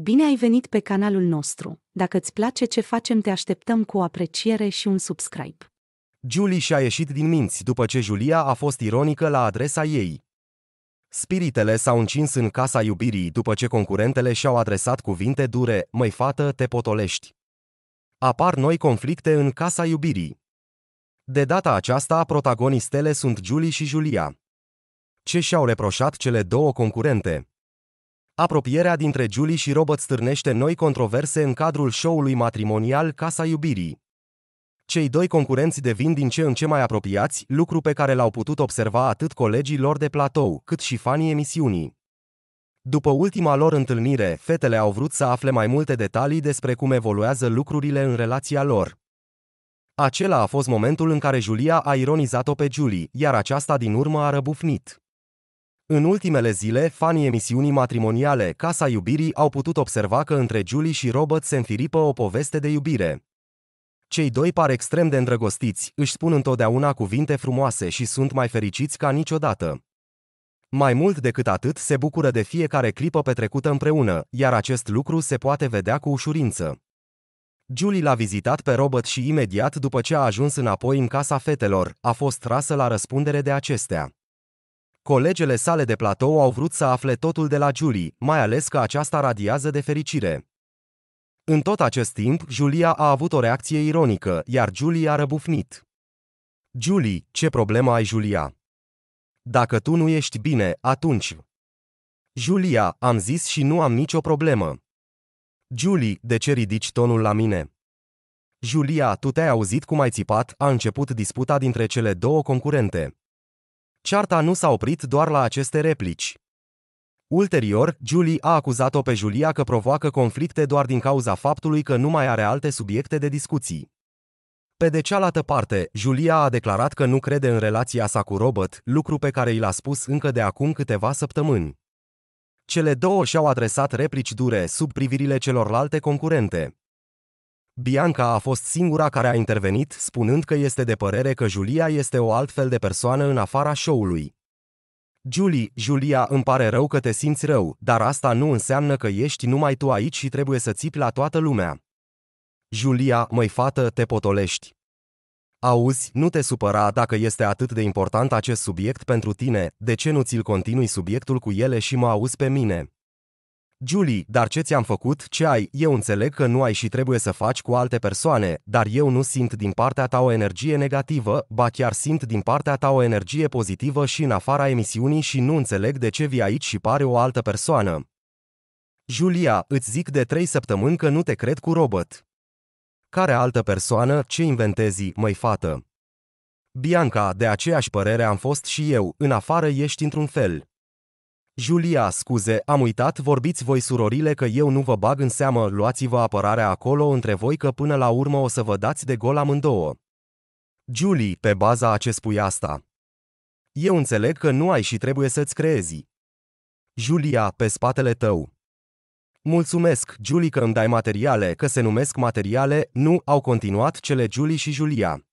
Bine ai venit pe canalul nostru. Dacă îți place ce facem, te așteptăm cu o apreciere și un subscribe. Julie și-a ieșit din minți după ce Julia a fost ironică la adresa ei. Spiritele s-au încins în casa iubirii după ce concurentele și-au adresat cuvinte dure, măi fată, te potolești. Apar noi conflicte în casa iubirii. De data aceasta, protagonistele sunt Julie și Julia. Ce și-au reproșat cele două concurente? Apropierea dintre Julie și Robert stârnește noi controverse în cadrul show-ului matrimonial Casa Iubirii. Cei doi concurenți devin din ce în ce mai apropiați, lucru pe care l-au putut observa atât colegii lor de platou, cât și fanii emisiunii. După ultima lor întâlnire, fetele au vrut să afle mai multe detalii despre cum evoluează lucrurile în relația lor. Acela a fost momentul în care Julia a ironizat-o pe Julie, iar aceasta din urmă a răbufnit. În ultimele zile, fanii emisiunii matrimoniale Casa Iubirii au putut observa că între Julie și Robert se înfiripă o poveste de iubire. Cei doi par extrem de îndrăgostiți, își spun întotdeauna cuvinte frumoase și sunt mai fericiți ca niciodată. Mai mult decât atât, se bucură de fiecare clipă petrecută împreună, iar acest lucru se poate vedea cu ușurință. Julie l-a vizitat pe Robert și imediat după ce a ajuns înapoi în casa fetelor, a fost trasă la răspundere de acestea. Colegele sale de platou au vrut să afle totul de la Julie, mai ales că aceasta radiază de fericire. În tot acest timp, Julia a avut o reacție ironică, iar Julie a răbufnit. Julie, ce problemă ai, Julia? Dacă tu nu ești bine, atunci... Julia, am zis și nu am nicio problemă. Julie, de ce ridici tonul la mine? Julia, tu te-ai auzit cum ai țipat, a început disputa dintre cele două concurente. Cearta nu s-a oprit doar la aceste replici. Ulterior, Julie a acuzat-o pe Julia că provoacă conflicte doar din cauza faptului că nu mai are alte subiecte de discuții. Pe de cealaltă parte, Julia a declarat că nu crede în relația sa cu Robert, lucru pe care i l-a spus încă de acum câteva săptămâni. Cele două și-au adresat replici dure sub privirile celorlalte concurente. Bianca a fost singura care a intervenit, spunând că este de părere că Julia este o altfel de persoană în afara show-ului. Julie, Julia, îmi pare rău că te simți rău, dar asta nu înseamnă că ești numai tu aici și trebuie să țipi la toată lumea. Julia, măi fată, te potolești. Auzi, nu te supăra dacă este atât de important acest subiect pentru tine, de ce nu ți-l continui subiectul cu ele și mă auzi pe mine? Julie, dar ce ți-am făcut, ce ai, eu înțeleg că nu ai și trebuie să faci cu alte persoane, dar eu nu simt din partea ta o energie negativă, ba chiar simt din partea ta o energie pozitivă și în afara emisiunii și nu înțeleg de ce vii aici și pare o altă persoană. Julia, îți zic de trei săptămâni că nu te cred cu robot. Care altă persoană, ce inventezi, măi fată? Bianca, de aceeași părere am fost și eu, în afară ești într-un fel. Julia, scuze, am uitat, vorbiți voi surorile că eu nu vă bag în seamă, luați-vă apărarea acolo între voi că până la urmă o să vă dați de gol amândouă. Julie, pe baza a ce spui asta. Eu înțeleg că nu ai și trebuie să-ți creezi. Julia, pe spatele tău. Mulțumesc, Julie, că îmi dai materiale, că se numesc materiale, nu, au continuat cele Julie și Julia.